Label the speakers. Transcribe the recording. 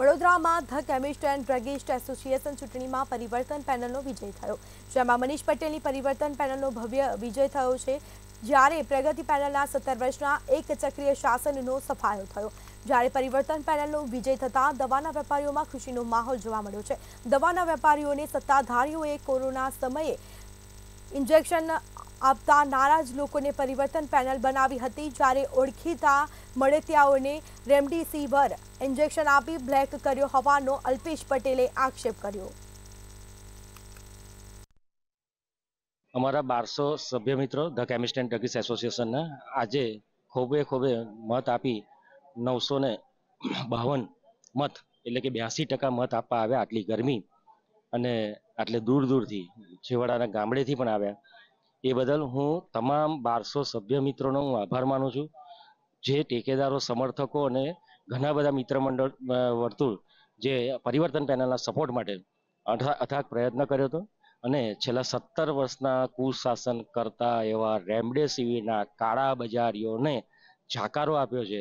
Speaker 1: વડોદરામાં the chemist and druggist association ચૂંટણીમાં પરિવર્તન પેનલનો વિજય થયો જેમાં મનીષ પટેલની પરિવર્તન પેનલનો ભવ્ય વિજય થયો છે જ્યારે પ્રગતિ પેનલના સત્તર વર્ષના એક ચક્રીય શાસનનો સફાયો થયો જ્યારે પરિવર્તન પેનલનો વિજય થતાં દવાના વેપારીઓમાં ખુશીનો માહોલ જોવા મળ્યો છે દવાના વેપારીઓને સત્તાધારીઓએ કોરોના સમયે ઇન્જેક્શન આપતા નારાજ લોકોને પરિવર્તન પેનલ બનાવી હતી જ્યારે ઓળખીતા મળેતિયાઓને રેમડીસિવર ઇન્જેક્શન આપી બ્લેક કર્યો હોવાનો અલ્પેશ પટેલે આક્ષેપ કર્યો
Speaker 2: અમારા બારસો સભ્ય મિત્રો ધ કેમિસ્ટ એન્ડ ડ્રગિસ્ટ એસોસિએશનના આજે ખોબે ખોબે મત આપી નવસો ને બાવન મત એટલે કે બ્યાસી ટકા મત આપવા આવ્યા આટલી ગરમી અને આટલે દૂર દૂરથી છેવાડાના ગામડેથી પણ આવ્યા એ બદલ હું તમામ બારસો સભ્ય મિત્રોનો હું આભાર માનું છું જે ટેકેદારો સમર્થકો અને ઘણા બધા મિત્ર મંડળ વર્તુળ જે પરિવર્તન પેનલના સપોર્ટ માટે અથાક પ્રયત્ન કર્યો હતો અને છેલ્લા સત્તર વર્ષના કુશાસન કરતા એવા રેમડેસિવીરના કાળા બજારીઓને જાકારો આપ્યો છે